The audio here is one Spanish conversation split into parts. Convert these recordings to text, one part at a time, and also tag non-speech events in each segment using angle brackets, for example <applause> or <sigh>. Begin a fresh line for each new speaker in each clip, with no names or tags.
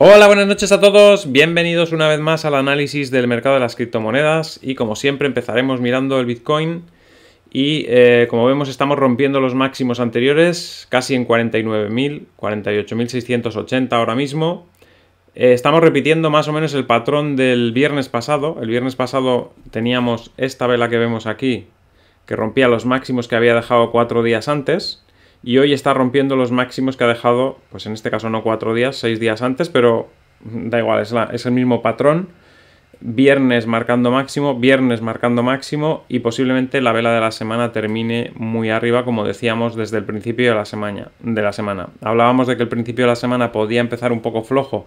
Hola, buenas noches a todos. Bienvenidos una vez más al análisis del mercado de las criptomonedas. Y como siempre, empezaremos mirando el Bitcoin. Y eh, como vemos, estamos rompiendo los máximos anteriores, casi en 49.000, 48.680 ahora mismo. Eh, estamos repitiendo más o menos el patrón del viernes pasado. El viernes pasado teníamos esta vela que vemos aquí, que rompía los máximos que había dejado cuatro días antes y hoy está rompiendo los máximos que ha dejado, pues en este caso no cuatro días, seis días antes, pero da igual, es, el mismo patrón. Viernes marcando máximo, viernes marcando máximo y posiblemente la vela de la semana termine muy arriba, como decíamos desde el principio de la semana. De la semana. Hablábamos de que el principio de la semana podía empezar un poco flojo,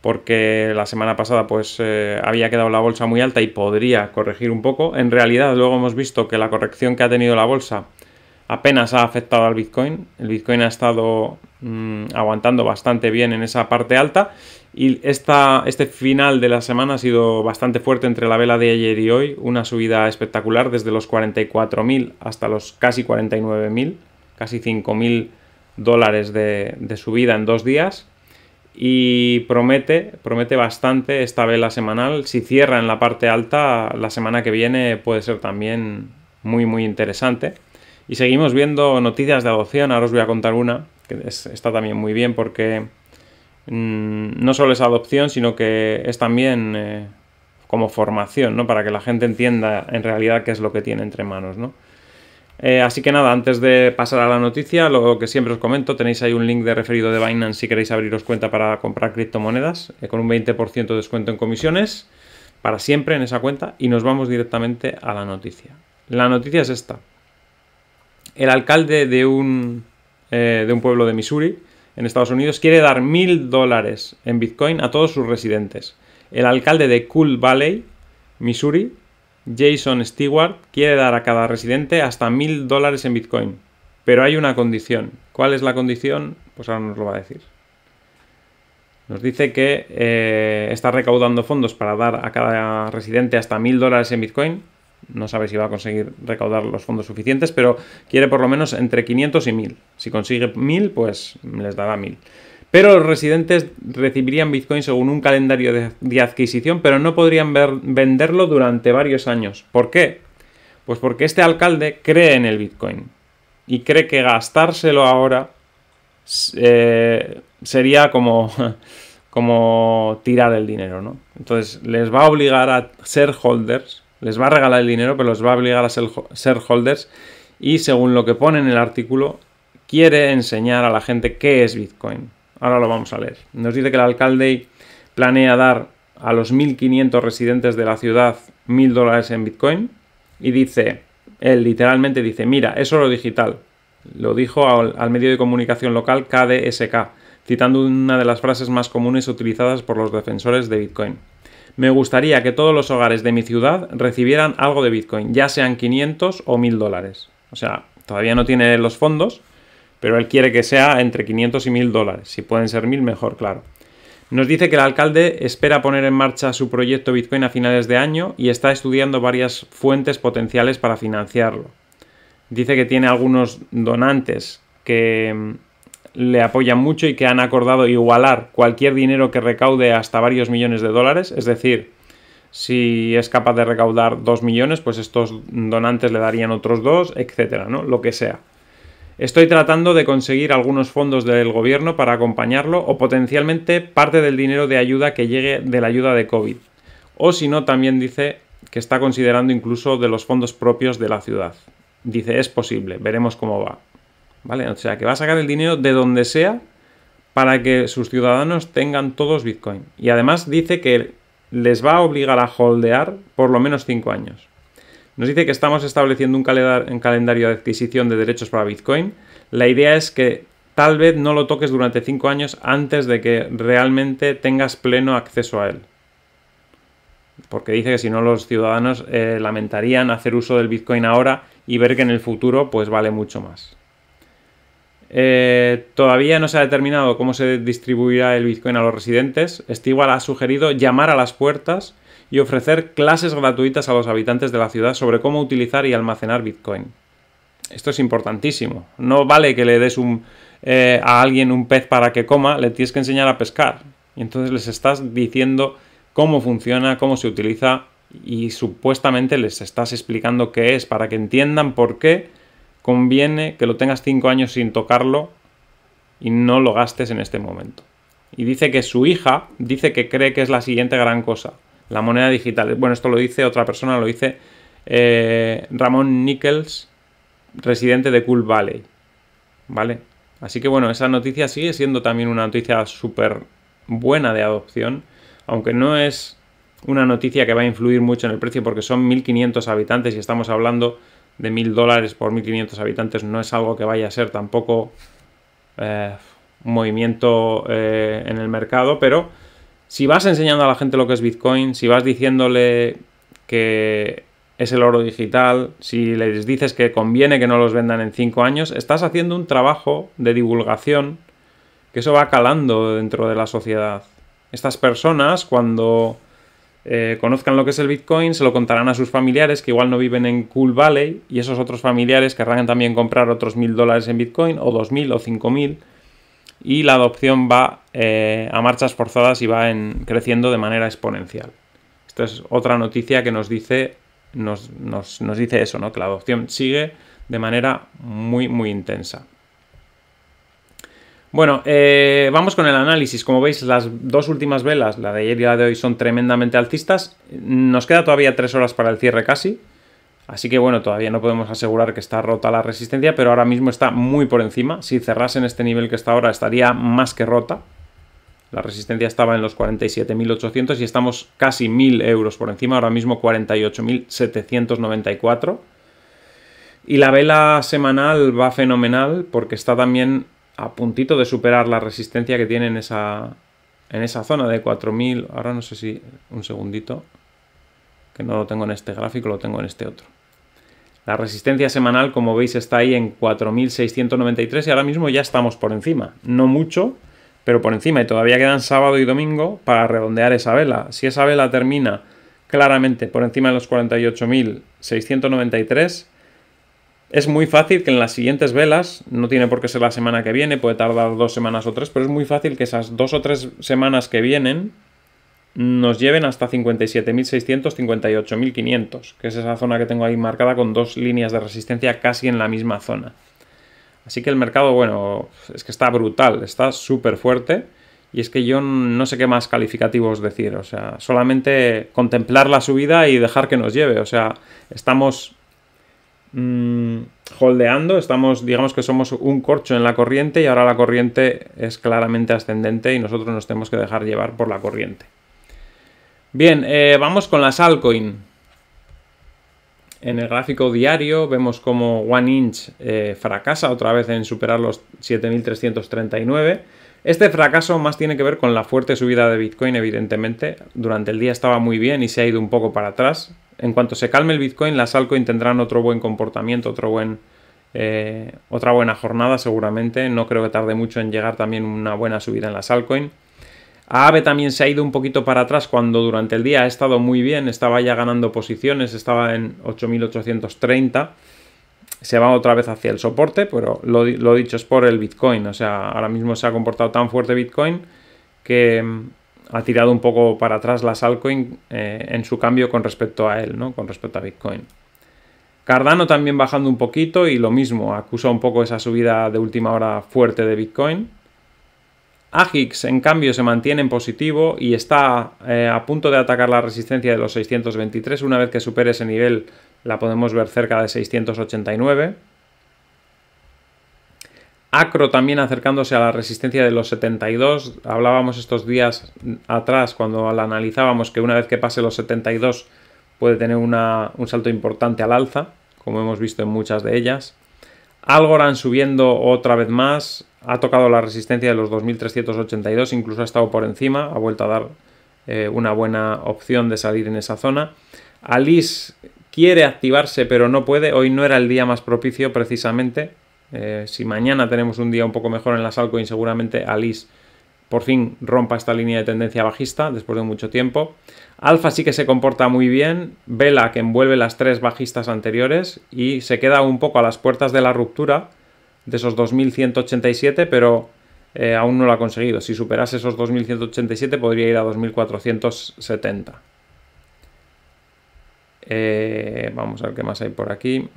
porque la semana pasada pues eh, había quedado la bolsa muy alta y podría corregir un poco. En realidad luego hemos visto que la corrección que ha tenido la bolsa apenas ha afectado al Bitcoin. El Bitcoin ha estado mm, aguantando bastante bien en esa parte alta y esta, este final de la semana ha sido bastante fuerte entre la vela de ayer y hoy. Una subida espectacular desde los 44.000 hasta los casi 49.000, casi 5.000 dólares de, subida en dos días y promete, promete bastante esta vela semanal. Si cierra en la parte alta, la semana que viene puede ser también muy, muy interesante. Y seguimos viendo noticias de adopción, ahora os voy a contar una, que está también muy bien porque mm, no solo es adopción, sino que es también eh, como formación, ¿no? Para que la gente entienda en realidad qué es lo que tiene entre manos, eh, así que nada, antes de pasar a la noticia, lo que siempre os comento, tenéis ahí un link de referido de Binance si queréis abriros cuenta para comprar criptomonedas, eh, con un 20% de descuento en comisiones, para siempre en esa cuenta, y nos vamos directamente a la noticia. La noticia es esta el alcalde de un, eh, de un pueblo de Missouri, en Estados Unidos, quiere dar mil dólares en Bitcoin a todos sus residentes. El alcalde de Cool Valley, Missouri, Jason Stewart, quiere dar a cada residente hasta mil dólares en Bitcoin. Pero hay una condición. ¿Cuál es la condición? Pues ahora nos lo va a decir. Nos dice que eh, está recaudando fondos para dar a cada residente hasta mil dólares en Bitcoin, no sabe si va a conseguir recaudar los fondos suficientes, pero quiere por lo menos entre 500 y 1000. Si consigue 1000, pues les dará 1000. Pero los residentes recibirían Bitcoin según un calendario de, adquisición, pero no podrían venderlo durante varios años. ¿Por qué? Pues porque este alcalde cree en el Bitcoin y cree que gastárselo ahora eh, sería como, <laughs> como tirar el dinero, ¿no? Entonces les va a obligar a ser holders les va a regalar el dinero, pero los va a obligar a ser holders Y según lo que pone en el artículo, quiere enseñar a la gente qué es Bitcoin. Ahora lo vamos a leer. Nos dice que el alcalde planea dar a los 1.500 residentes de la ciudad 1.000 dólares en Bitcoin. Y dice, él literalmente dice, mira, es lo digital. Lo dijo al medio de comunicación local KDSK, citando una de las frases más comunes utilizadas por los defensores de Bitcoin. Me gustaría que todos los hogares de mi ciudad recibieran algo de Bitcoin, ya sean 500 o 1000 dólares. O sea, todavía no tiene los fondos, pero él quiere que sea entre 500 y 1000 dólares. Si pueden ser 1000, mejor, claro. Nos dice que el alcalde espera poner en marcha su proyecto Bitcoin a finales de año y está estudiando varias fuentes potenciales para financiarlo. Dice que tiene algunos donantes que, mm, le apoyan mucho y que han acordado igualar cualquier dinero que recaude hasta varios millones de dólares, es decir, si es capaz de recaudar dos millones, pues estos donantes le darían otros dos, etcétera, ¿no? Lo que sea. Estoy tratando de conseguir algunos fondos del gobierno para acompañarlo o potencialmente parte del dinero de ayuda que llegue de la ayuda de COVID. O si no, también dice que está considerando incluso de los fondos propios de la ciudad. Dice, es posible, veremos cómo va. O sea, que va a sacar el dinero de donde sea para que sus ciudadanos tengan todos Bitcoin. Y además dice que les va a obligar a holdear por lo menos 5 años. Nos dice que estamos estableciendo un, calendario de adquisición de derechos para Bitcoin. La idea es que tal vez no lo toques durante 5 años antes de que realmente tengas pleno acceso a él. Porque dice que si no los ciudadanos eh, lamentarían hacer uso del Bitcoin ahora y ver que en el futuro pues vale mucho más. Eh, todavía no se ha determinado cómo se distribuirá el Bitcoin a los residentes. Stigual este ha sugerido llamar a las puertas y ofrecer clases gratuitas a los habitantes de la ciudad sobre cómo utilizar y almacenar Bitcoin. Esto es importantísimo. No vale que le des eh, a alguien un pez para que coma, le tienes que enseñar a pescar. Y entonces les estás diciendo cómo funciona, cómo se utiliza y supuestamente les estás explicando qué es para que entiendan por qué conviene que lo tengas 5 años sin tocarlo y no lo gastes en este momento. Y dice que su hija dice que cree que es la siguiente gran cosa, la moneda digital. Bueno, esto lo dice otra persona, lo dice eh, Ramón Nichols, residente de Cool Valley. ¿Vale? Así que bueno, esa noticia sigue siendo también una noticia súper buena de adopción, aunque no es una noticia que va a influir mucho en el precio porque son 1.500 habitantes y estamos hablando de 1.000 dólares por 1.500 habitantes no es algo que vaya a ser tampoco eh, un movimiento eh, en el mercado, pero si vas enseñando a la gente lo que es Bitcoin, si vas diciéndole que es el oro digital, si les dices que conviene que no los vendan en 5 años, estás haciendo un trabajo de divulgación que eso va calando dentro de la sociedad. Estas personas cuando eh, conozcan lo que es el Bitcoin, se lo contarán a sus familiares que igual no viven en Cool Valley y esos otros familiares querrán también comprar otros mil dólares en Bitcoin o dos mil o cinco mil y la adopción va eh, a marchas forzadas y va creciendo de manera exponencial. Esta es otra noticia que nos dice, nos dice eso, ¿no? que la adopción sigue de manera muy, muy intensa. Bueno, eh, vamos con el análisis. Como veis, las dos últimas velas, la de ayer y la de hoy, son tremendamente alcistas. Nos queda todavía tres horas para el cierre casi. Así que bueno, todavía no podemos asegurar que está rota la resistencia, pero ahora mismo está muy por encima. Si cerrase en este nivel que está ahora, estaría más que rota. La resistencia estaba en los 47.800 y estamos casi 1.000 euros por encima, ahora mismo 48.794. Y la vela semanal va fenomenal porque está también a puntito de superar la resistencia que tiene en esa, en esa zona de 4000. Ahora no sé si un segundito, que no lo tengo en este gráfico, lo tengo en este otro. La resistencia semanal, como veis, está ahí en 4.693 y ahora mismo ya estamos por encima. No mucho, pero por encima. Y todavía quedan sábado y domingo para redondear esa vela. Si esa vela termina claramente por encima de los 48.693, es muy fácil que en las siguientes velas, no tiene por qué ser la semana que viene, puede tardar dos semanas o tres, pero es muy fácil que esas dos o tres semanas que vienen nos lleven hasta 57.600, 58.500, que es esa zona que tengo ahí marcada con dos líneas de resistencia casi en la misma zona. Así que el mercado, bueno, es que está brutal, está súper fuerte. Y es que yo no sé qué más calificativos decir, o sea, solamente contemplar la subida y dejar que nos lleve, o sea, estamos Mm, holdeando, estamos, digamos que somos un corcho en la corriente y ahora la corriente es claramente ascendente y nosotros nos tenemos que dejar llevar por la corriente. Bien, eh, vamos con las altcoin. En el gráfico diario vemos como One Inch eh, fracasa otra vez en superar los 7.339. Este fracaso más tiene que ver con la fuerte subida de Bitcoin, evidentemente. Durante el día estaba muy bien y se ha ido un poco para atrás, en cuanto se calme el Bitcoin, las altcoins tendrán otro buen comportamiento, otro buen, eh, otra buena jornada seguramente. No creo que tarde mucho en llegar también una buena subida en las altcoins. Aave también se ha ido un poquito para atrás cuando durante el día ha estado muy bien, estaba ya ganando posiciones, estaba en 8.830. Se va otra vez hacia el soporte, pero lo, lo dicho es por el Bitcoin. O sea, ahora mismo se ha comportado tan fuerte Bitcoin que ha tirado un poco para atrás la altcoins eh, en su cambio con respecto a él, ¿no? con respecto a Bitcoin. Cardano también bajando un poquito y lo mismo, acusa un poco esa subida de última hora fuerte de Bitcoin. AGIX, en cambio, se mantiene en positivo y está eh, a punto de atacar la resistencia de los 623. Una vez que supere ese nivel, la podemos ver cerca de 689. Acro también acercándose a la resistencia de los 72. Hablábamos estos días atrás cuando la analizábamos que una vez que pase los 72 puede tener un salto importante al alza, como hemos visto en muchas de ellas. Algorand subiendo otra vez más, ha tocado la resistencia de los 2382, incluso ha estado por encima, ha vuelto a dar eh, una buena opción de salir en esa zona. Alice quiere activarse pero no puede, hoy no era el día más propicio precisamente, eh, si mañana tenemos un día un poco mejor en las y seguramente Alice por fin rompa esta línea de tendencia bajista después de mucho tiempo. Alfa sí que se comporta muy bien, Vela que envuelve las tres bajistas anteriores y se queda un poco a las puertas de la ruptura de esos 2187, pero eh, aún no lo ha conseguido. Si superase esos 2187 podría ir a 2470. Eh, vamos a ver qué más hay por aquí.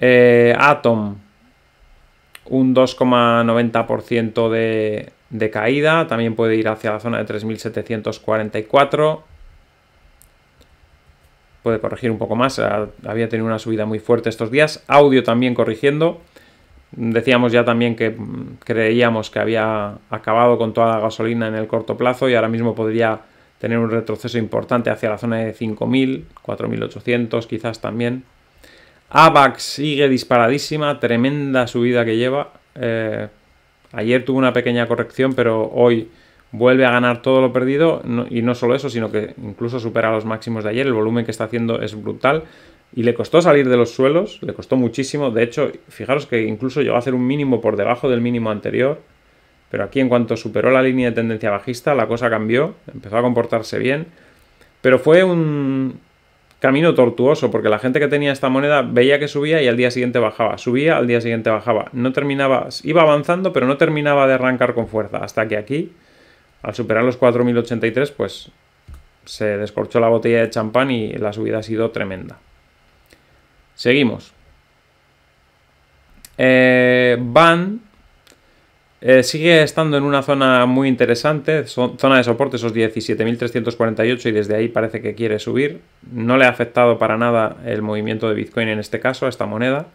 Eh, Atom, un 2,90% de caída. También puede ir hacia la zona de 3.744. Puede corregir un poco más. Había tenido una subida muy fuerte estos días. Audio también corrigiendo. Decíamos ya también que mm, creíamos que había acabado con toda la gasolina en el corto plazo y ahora mismo podría tener un retroceso importante hacia la zona de 5.000, 4.800 quizás también. AVAX sigue disparadísima, tremenda subida que lleva. Eh, ayer tuvo una pequeña corrección, pero hoy vuelve a ganar todo lo perdido. y no solo eso, sino que incluso supera los máximos de ayer. El volumen que está haciendo es brutal. Y le costó salir de los suelos, le costó muchísimo. De hecho, fijaros que incluso llegó a hacer un mínimo por debajo del mínimo anterior. Pero aquí en cuanto superó la línea de tendencia bajista, la cosa cambió, empezó a comportarse bien. Pero fue un, camino tortuoso, porque la gente que tenía esta moneda veía que subía y al día siguiente bajaba, subía, al día siguiente bajaba. No terminaba, iba avanzando, pero no terminaba de arrancar con fuerza, hasta que aquí, al superar los 4.083, pues se descorchó la botella de champán y la subida ha sido tremenda. Seguimos. Eh, Van eh, sigue estando en una zona muy interesante, zona de soporte, esos 17.348 y desde ahí parece que quiere subir. No le ha afectado para nada el movimiento de Bitcoin en este caso, a esta moneda.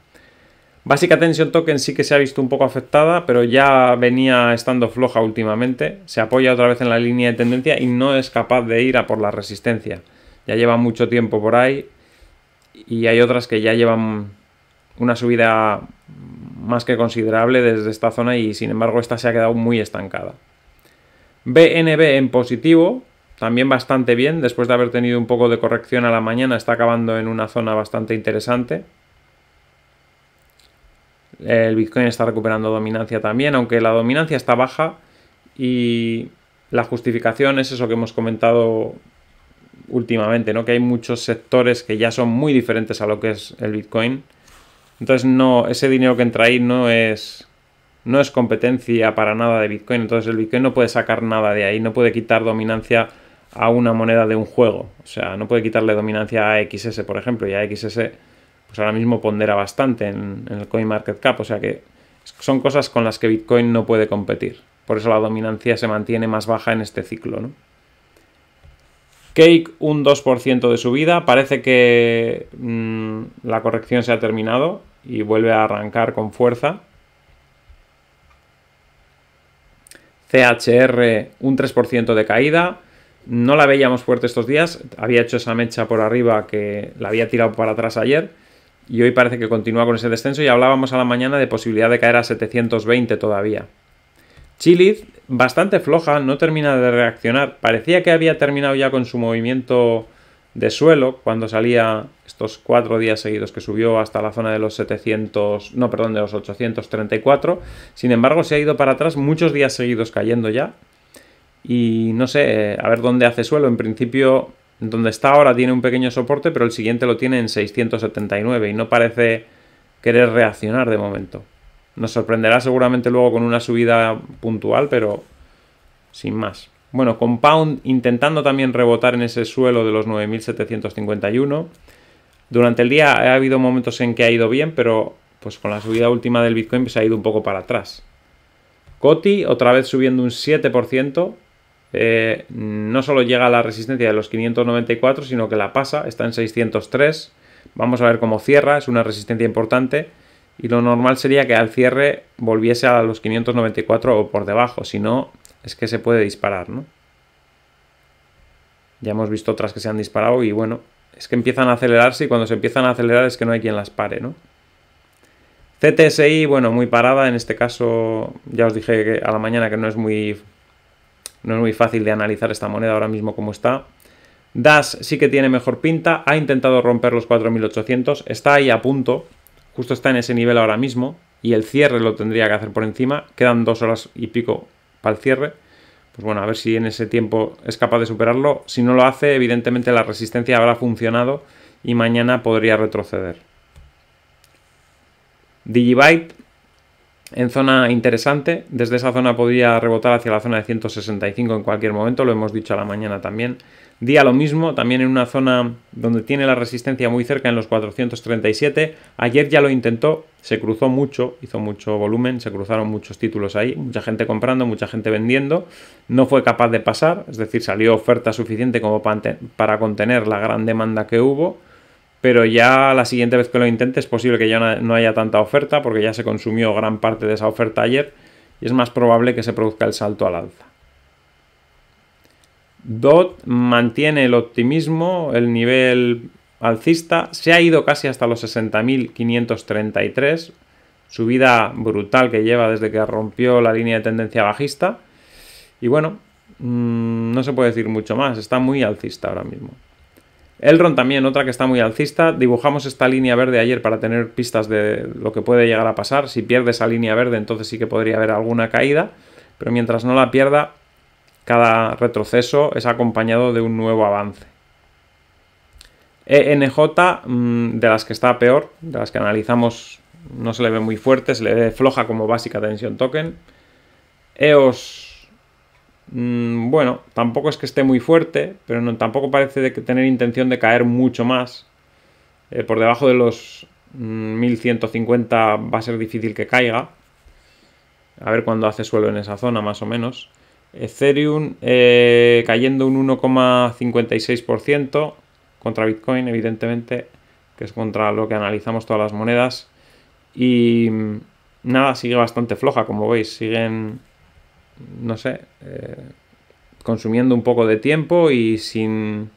Básica Tension Token sí que se ha visto un poco afectada, pero ya venía estando floja últimamente. Se apoya otra vez en la línea de tendencia y no es capaz de ir a por la resistencia. Ya lleva mucho tiempo por ahí y hay otras que ya llevan una subida más que considerable desde esta zona y sin embargo esta se ha quedado muy estancada. BNB en positivo, también bastante bien, después de haber tenido un poco de corrección a la mañana, está acabando en una zona bastante interesante. El Bitcoin está recuperando dominancia también, aunque la dominancia está baja y la justificación es eso que hemos comentado últimamente, ¿no? que hay muchos sectores que ya son muy diferentes a lo que es el Bitcoin entonces, no, ese dinero que entra ahí no es, no es competencia para nada de Bitcoin. Entonces, el Bitcoin no puede sacar nada de ahí, no puede quitar dominancia a una moneda de un juego. O sea, no puede quitarle dominancia a XS, por ejemplo, y a XS, pues ahora mismo pondera bastante en, Coin el CoinMarketCap. O sea que son cosas con las que Bitcoin no puede competir. Por eso la dominancia se mantiene más baja en este ciclo, ¿no? Cake un 2% de subida. Parece que mm, la corrección se ha terminado y vuelve a arrancar con fuerza. CHR un 3% de caída. No la veíamos fuerte estos días. Había hecho esa mecha por arriba que la había tirado para atrás ayer. Y hoy parece que continúa con ese descenso y hablábamos a la mañana de posibilidad de caer a 720 todavía. Chiliz bastante floja, no termina de reaccionar. Parecía que había terminado ya con su movimiento de suelo cuando salía estos cuatro días seguidos que subió hasta la zona de los 700, no, perdón, de los 834. Sin embargo, se ha ido para atrás muchos días seguidos cayendo ya. Y no sé, eh, a ver dónde hace suelo. En principio, donde está ahora tiene un pequeño soporte, pero el siguiente lo tiene en 679 y no parece querer reaccionar de momento. Nos sorprenderá seguramente luego con una subida puntual, pero sin más. Bueno, Compound intentando también rebotar en ese suelo de los 9.751. Durante el día ha habido momentos en que ha ido bien, pero pues con la subida última del Bitcoin se pues, ha ido un poco para atrás. Coti otra vez subiendo un 7%. Eh, no solo llega a la resistencia de los 594, sino que la pasa, está en 603. Vamos a ver cómo cierra, es una resistencia importante. Y lo normal sería que al cierre volviese a los 594 o por debajo, si no, es que se puede disparar, ¿no? Ya hemos visto otras que se han disparado y bueno, es que empiezan a acelerarse y cuando se empiezan a acelerar es que no hay quien las pare, ¿no? CTSI, bueno, muy parada, en este caso ya os dije que a la mañana que no es muy no es muy fácil de analizar esta moneda ahora mismo como está. DAS sí que tiene mejor pinta, ha intentado romper los 4800, está ahí a punto, justo está en ese nivel ahora mismo y el cierre lo tendría que hacer por encima, quedan dos horas y pico para el cierre. Pues bueno, a ver si en ese tiempo es capaz de superarlo. Si no lo hace, evidentemente la resistencia habrá funcionado y mañana podría retroceder. Digibyte en zona interesante. Desde esa zona podría rebotar hacia la zona de 165 en cualquier momento, lo hemos dicho a la mañana también. Día lo mismo, también en una zona donde tiene la resistencia muy cerca en los 437. Ayer ya lo intentó, se cruzó mucho, hizo mucho volumen, se cruzaron muchos títulos ahí, mucha gente comprando, mucha gente vendiendo. No fue capaz de pasar, es decir, salió oferta suficiente como para contener la gran demanda que hubo pero ya la siguiente vez que lo intente es posible que ya no haya tanta oferta porque ya se consumió gran parte de esa oferta ayer y es más probable que se produzca el salto al alza. DOT mantiene el optimismo, el nivel alcista, se ha ido casi hasta los 60.533, subida brutal que lleva desde que rompió la línea de tendencia bajista y bueno, mm, no se puede decir mucho más, está muy alcista ahora mismo. Elrond también, otra que está muy alcista. Dibujamos esta línea verde ayer para tener pistas de lo que puede llegar a pasar. Si pierde esa línea verde, entonces sí que podría haber alguna caída. Pero mientras no la pierda, cada retroceso es acompañado de un nuevo avance. ENJ, mm, de las que está peor, de las que analizamos, no se le ve muy fuerte, se le ve floja como básica tensión token. EOS Mm, bueno, tampoco es que esté muy fuerte, pero tampoco parece que tener intención de caer mucho más. Eh, por debajo de los 1150 mm, va a ser difícil que caiga. A ver cuándo hace suelo en esa zona, más o menos. Ethereum eh, cayendo un 1,56% contra Bitcoin, evidentemente, que es contra lo que analizamos todas las monedas. Y mm, nada, sigue bastante floja, como veis. Siguen no sé, eh, consumiendo un poco de tiempo y sin,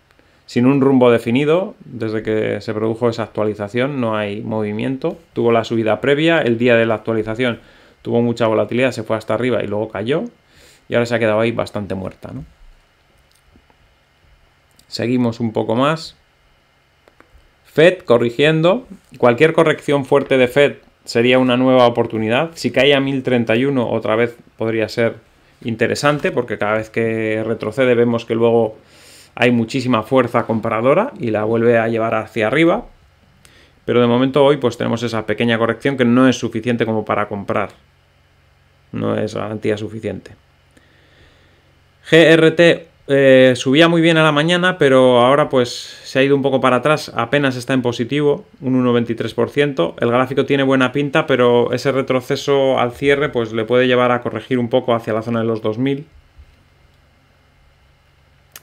un rumbo definido. Desde que se produjo esa actualización no hay movimiento. Tuvo la subida previa, el día de la actualización tuvo mucha volatilidad, se fue hasta arriba y luego cayó. Y ahora se ha quedado ahí bastante muerta. Seguimos un poco más. Fed corrigiendo. Cualquier corrección fuerte de Fed sería una nueva oportunidad. Si cae a 1031 otra vez podría ser interesante porque cada vez que retrocede vemos que luego hay muchísima fuerza compradora y la vuelve a llevar hacia arriba. Pero de momento hoy pues tenemos esa pequeña corrección que no es suficiente como para comprar. No es garantía suficiente. GRT eh, subía muy bien a la mañana, pero ahora pues se ha ido un poco para atrás, apenas está en positivo, un 1,23%. El gráfico tiene buena pinta, pero ese retroceso al cierre pues le puede llevar a corregir un poco hacia la zona de los 2000.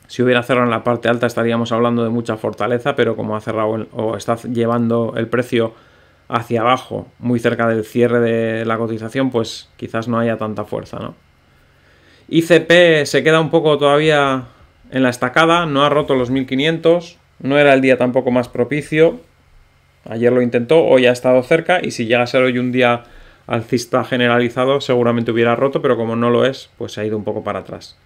Si hubiera cerrado en la parte alta estaríamos hablando de mucha fortaleza, pero como ha cerrado o está llevando el precio hacia abajo, muy cerca del cierre de la cotización, pues quizás no haya tanta fuerza, ¿no? ICP se queda un poco todavía en la estacada, no ha roto los 1500, no era el día tampoco más propicio. Ayer lo intentó, hoy ha estado cerca y si llega a ser hoy un día alcista generalizado seguramente hubiera roto, pero como no lo es, pues se ha ido un poco para atrás.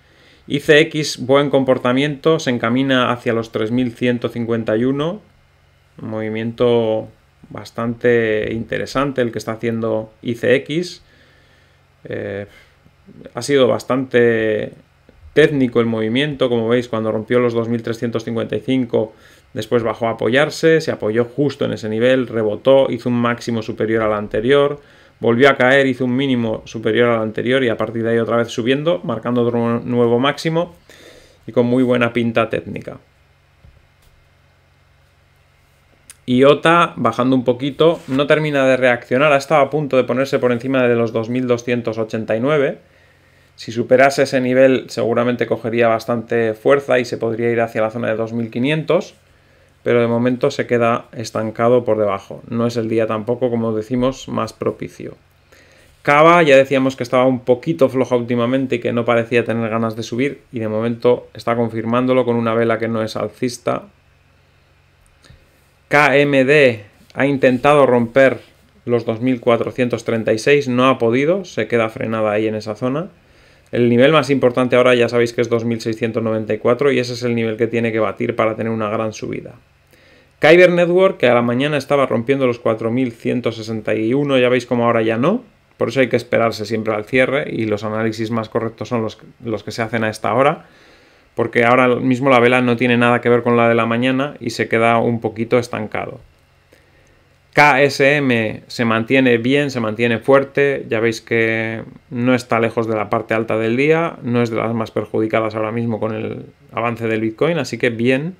ICX, buen comportamiento, se encamina hacia los 3151, movimiento bastante interesante el que está haciendo ICX. Eh, ha sido bastante técnico el movimiento, como veis, cuando rompió los 2355 después bajó a apoyarse, se apoyó justo en ese nivel, rebotó, hizo un máximo superior al anterior, volvió a caer, hizo un mínimo superior al anterior y a partir de ahí otra vez subiendo, marcando otro nuevo máximo y con muy buena pinta técnica. IOTA bajando un poquito, no termina de reaccionar, ha estado a punto de ponerse por encima de los 2289 si superase ese nivel seguramente cogería bastante fuerza y se podría ir hacia la zona de 2500, pero de momento se queda estancado por debajo. No es el día tampoco, como decimos, más propicio. Cava ya decíamos que estaba un poquito floja últimamente y que no parecía tener ganas de subir y de momento está confirmándolo con una vela que no es alcista. KMD ha intentado romper los 2436, no ha podido, se queda frenada ahí en esa zona. El nivel más importante ahora ya sabéis que es 2694 y ese es el nivel que tiene que batir para tener una gran subida. Kyber Network, que a la mañana estaba rompiendo los 4161, ya veis como ahora ya no. Por eso hay que esperarse siempre al cierre y los análisis más correctos son los, los que se hacen a esta hora. Porque ahora mismo la vela no tiene nada que ver con la de la mañana y se queda un poquito estancado. KSM se mantiene bien, se mantiene fuerte, ya veis que no está lejos de la parte alta del día, no es de las más perjudicadas ahora mismo con el avance del Bitcoin, así que bien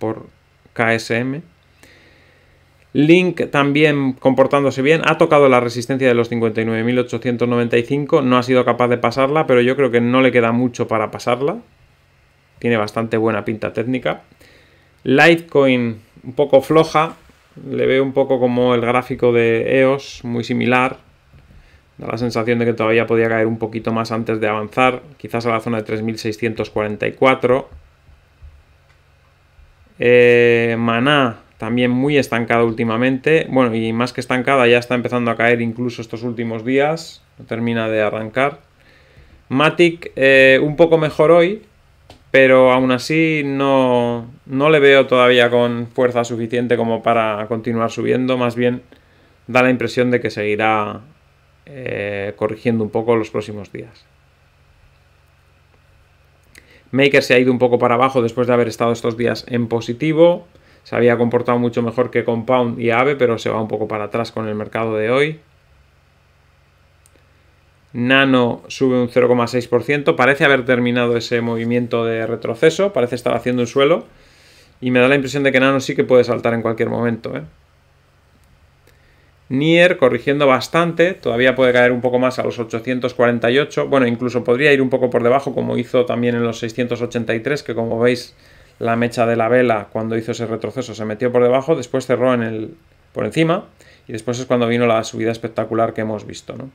por KSM. Link también comportándose bien, ha tocado la resistencia de los 59.895, no ha sido capaz de pasarla, pero yo creo que no le queda mucho para pasarla, tiene bastante buena pinta técnica. Litecoin un poco floja, le veo un poco como el gráfico de EOS, muy similar. Da la sensación de que todavía podía caer un poquito más antes de avanzar, quizás a la zona de 3644. Eh, Maná también muy estancada últimamente. Bueno, y más que estancada, ya está empezando a caer incluso estos últimos días. No termina de arrancar. Matic eh, un poco mejor hoy, pero aún así no, le veo todavía con fuerza suficiente como para continuar subiendo, más bien da la impresión de que seguirá eh, corrigiendo un poco los próximos días. Maker se ha ido un poco para abajo después de haber estado estos días en positivo. Se había comportado mucho mejor que Compound y Aave, pero se va un poco para atrás con el mercado de hoy. Nano sube un 0,6%. Parece haber terminado ese movimiento de retroceso. Parece estar haciendo un suelo. Y me da la impresión de que Nano sí que puede saltar en cualquier momento. ¿eh? Nier corrigiendo bastante. Todavía puede caer un poco más a los 848. Bueno, incluso podría ir un poco por debajo como hizo también en los 683. Que como veis la mecha de la vela cuando hizo ese retroceso se metió por debajo. Después cerró en el, por encima. Y después es cuando vino la subida espectacular que hemos visto. ¿no?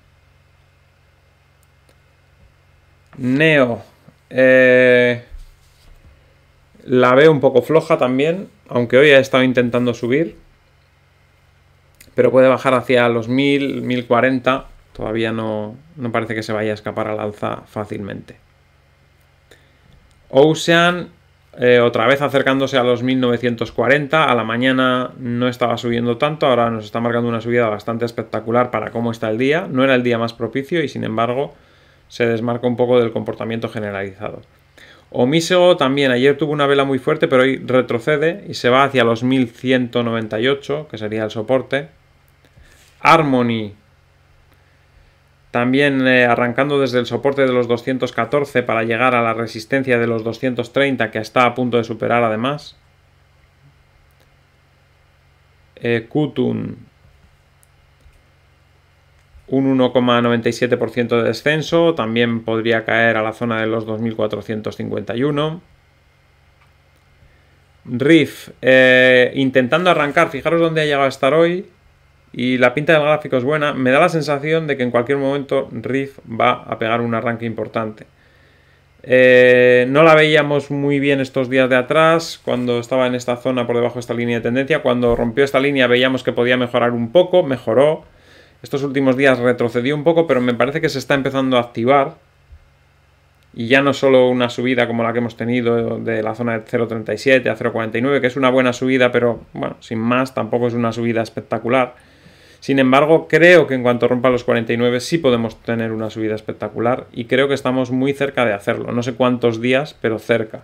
Neo. Eh, la veo un poco floja también, aunque hoy ha estado intentando subir. Pero puede bajar hacia los 1000, 1040. Todavía no, parece que se vaya a escapar al alza fácilmente. Ocean, eh, otra vez acercándose a los 1940. A la mañana no estaba subiendo tanto, ahora nos está marcando una subida bastante espectacular para cómo está el día. No era el día más propicio y sin embargo se desmarca un poco del comportamiento generalizado. Omiseo también ayer tuvo una vela muy fuerte, pero hoy retrocede y se va hacia los 1198, que sería el soporte. Harmony también eh, arrancando desde el soporte de los 214 para llegar a la resistencia de los 230 que está a punto de superar además. Eh, Kutun un 1,97% de descenso, también podría caer a la zona de los 2451. RIF eh, intentando arrancar, fijaros dónde ha llegado a estar hoy y la pinta del gráfico es buena, me da la sensación de que en cualquier momento RIF va a pegar un arranque importante. Eh, no la veíamos muy bien estos días de atrás, cuando estaba en esta zona por debajo de esta línea de tendencia, cuando rompió esta línea veíamos que podía mejorar un poco, mejoró, estos últimos días retrocedió un poco, pero me parece que se está empezando a activar. Y ya no solo una subida como la que hemos tenido de la zona de 0.37 a 0.49, que es una buena subida, pero bueno, sin más, tampoco es una subida espectacular. Sin embargo, creo que en cuanto rompa los 49 sí podemos tener una subida espectacular y creo que estamos muy cerca de hacerlo. No sé cuántos días, pero cerca.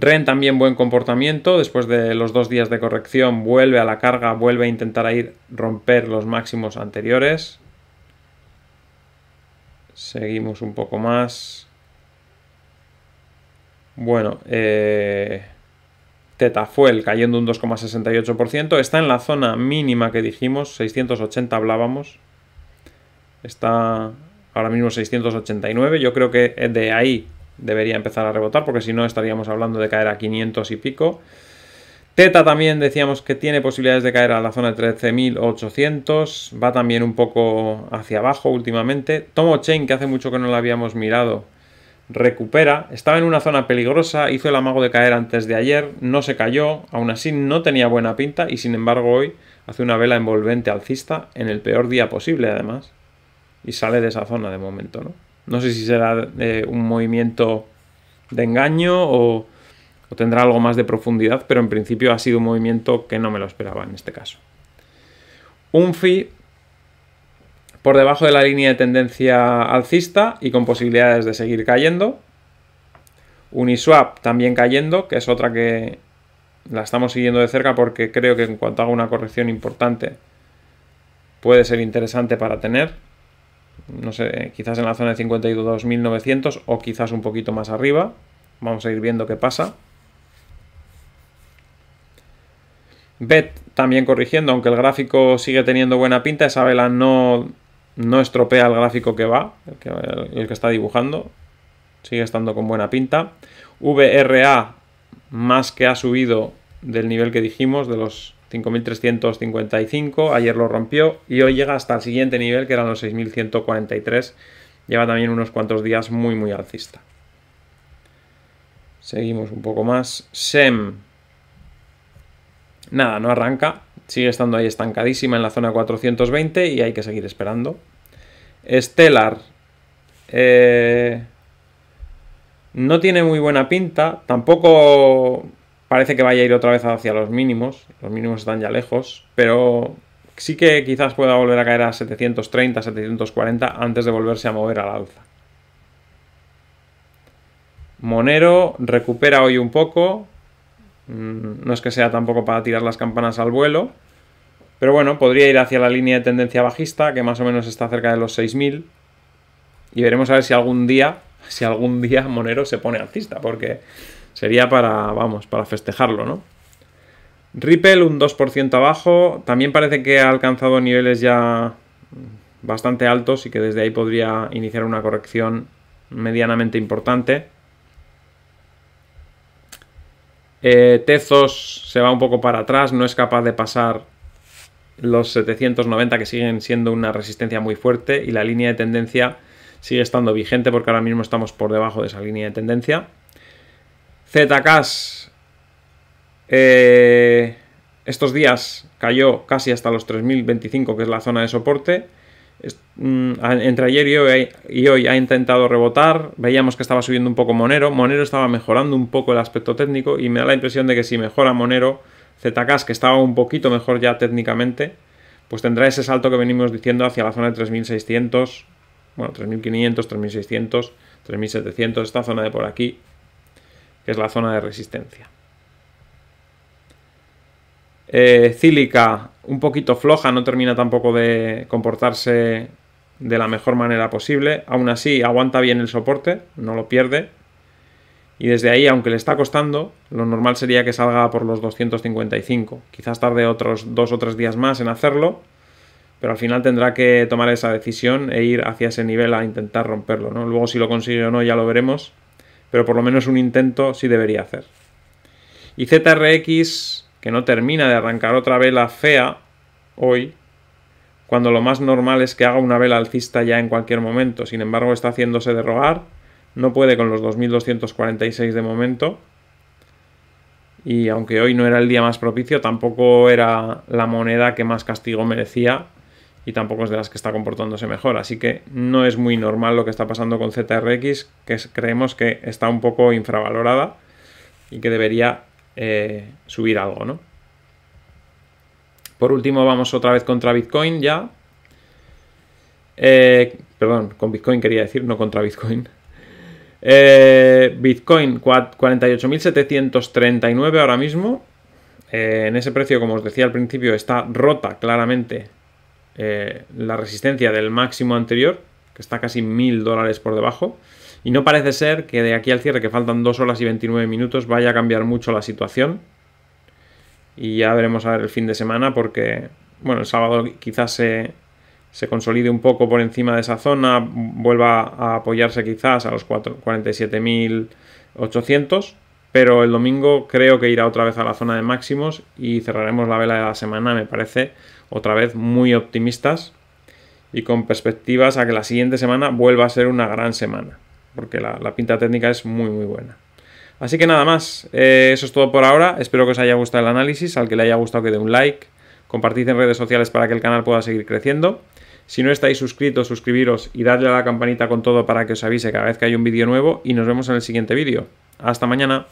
REN también buen comportamiento, después de los dos días de corrección vuelve a la carga, vuelve a intentar a ir romper los máximos anteriores. Seguimos un poco más. Bueno, eh, Tetafuel cayendo un 2,68%, está en la zona mínima que dijimos, 680 hablábamos. Está ahora mismo 689, yo creo que de ahí debería empezar a rebotar porque si no estaríamos hablando de caer a 500 y pico. Teta también decíamos que tiene posibilidades de caer a la zona de 13.800. Va también un poco hacia abajo últimamente. Tomo Chain, que hace mucho que no la habíamos mirado, recupera. Estaba en una zona peligrosa, hizo el amago de caer antes de ayer, no se cayó, aún así no tenía buena pinta y sin embargo hoy hace una vela envolvente alcista en el peor día posible además. Y sale de esa zona de momento, ¿no? No sé si será eh, un movimiento de engaño o, o tendrá algo más de profundidad, pero en principio ha sido un movimiento que no me lo esperaba en este caso. Un FI por debajo de la línea de tendencia alcista y con posibilidades de seguir cayendo. Uniswap también cayendo, que es otra que la estamos siguiendo de cerca porque creo que en cuanto haga una corrección importante puede ser interesante para tener no sé, quizás en la zona de 52.900 o quizás un poquito más arriba. Vamos a ir viendo qué pasa. BET también corrigiendo, aunque el gráfico sigue teniendo buena pinta, esa vela no, no estropea el gráfico que va, el que, está dibujando, sigue estando con buena pinta. VRA más que ha subido del nivel que dijimos, de los 5.355, ayer lo rompió y hoy llega hasta el siguiente nivel que eran los 6.143. Lleva también unos cuantos días muy muy alcista. Seguimos un poco más. SEM. Nada, no arranca. Sigue estando ahí estancadísima en la zona 420 y hay que seguir esperando. Stellar. Eh, no tiene muy buena pinta. Tampoco parece que vaya a ir otra vez hacia los mínimos, los mínimos están ya lejos, pero sí que quizás pueda volver a caer a 730, 740 antes de volverse a mover al alza. Monero recupera hoy un poco, mm, no es que sea tampoco para tirar las campanas al vuelo, pero bueno, podría ir hacia la línea de tendencia bajista, que más o menos está cerca de los 6.000, y veremos a ver si algún día, <laughs> si algún día Monero se pone alcista, porque sería para, vamos, para festejarlo, ¿no? Ripple un 2% abajo, también parece que ha alcanzado niveles ya bastante altos y que desde ahí podría iniciar una corrección medianamente importante. Eh, Tezos se va un poco para atrás, no es capaz de pasar los 790 que siguen siendo una resistencia muy fuerte y la línea de tendencia sigue estando vigente porque ahora mismo estamos por debajo de esa línea de tendencia. Zcash eh, estos días cayó casi hasta los 3.025, que es la zona de soporte. Mm, entre ayer y hoy, ha intentado rebotar, veíamos que estaba subiendo un poco Monero, Monero estaba mejorando un poco el aspecto técnico y me da la impresión de que si mejora Monero, Zcash, que estaba un poquito mejor ya técnicamente, pues tendrá ese salto que venimos diciendo hacia la zona de 3600, bueno, 3500, 3600, 3700, esta zona de por aquí, que es la zona de resistencia. Eh, cílica, un poquito floja, no termina tampoco de comportarse de la mejor manera posible. Aún así, aguanta bien el soporte, no lo pierde. Y desde ahí, aunque le está costando, lo normal sería que salga por los 255. Quizás tarde otros dos o tres días más en hacerlo, pero al final tendrá que tomar esa decisión e ir hacia ese nivel a intentar romperlo. ¿no? Luego si lo consigue o no ya lo veremos, pero por lo menos un intento sí debería hacer. Y ZRX, que no termina de arrancar otra vela fea hoy, cuando lo más normal es que haga una vela alcista ya en cualquier momento. Sin embargo, está haciéndose de no puede con los 2246 de momento. Y aunque hoy no era el día más propicio, tampoco era la moneda que más castigo merecía, y tampoco es de las que está comportándose mejor. Así que no es muy normal lo que está pasando con ZRX, que creemos que está un poco infravalorada y que debería eh, subir algo, ¿no? Por último, vamos otra vez contra Bitcoin ya. Eh, perdón, con Bitcoin quería decir, no contra Bitcoin. Eh, Bitcoin 48.739 ahora mismo. en ese precio, como os decía al principio, está rota claramente eh, la resistencia del máximo anterior, que está casi mil dólares por debajo. Y no parece ser que de aquí al cierre, que faltan 2 horas y 29 minutos, vaya a cambiar mucho la situación. Y ya veremos a ver el fin de semana, porque, bueno, el sábado quizás se, se consolide un poco por encima de esa zona, vuelva a apoyarse quizás a los 47.800, pero el domingo creo que irá otra vez a la zona de máximos y cerraremos la vela de la semana, me parece, otra vez muy optimistas y con perspectivas a que la siguiente semana vuelva a ser una gran semana, porque la, pinta técnica es muy muy buena. Así que nada más, eh, eso es todo por ahora, espero que os haya gustado el análisis, al que le haya gustado que dé un like, compartid en redes sociales para que el canal pueda seguir creciendo. Si no estáis suscritos, suscribiros y dadle a la campanita con todo para que os avise cada vez que hay un vídeo nuevo y nos vemos en el siguiente vídeo. Hasta mañana.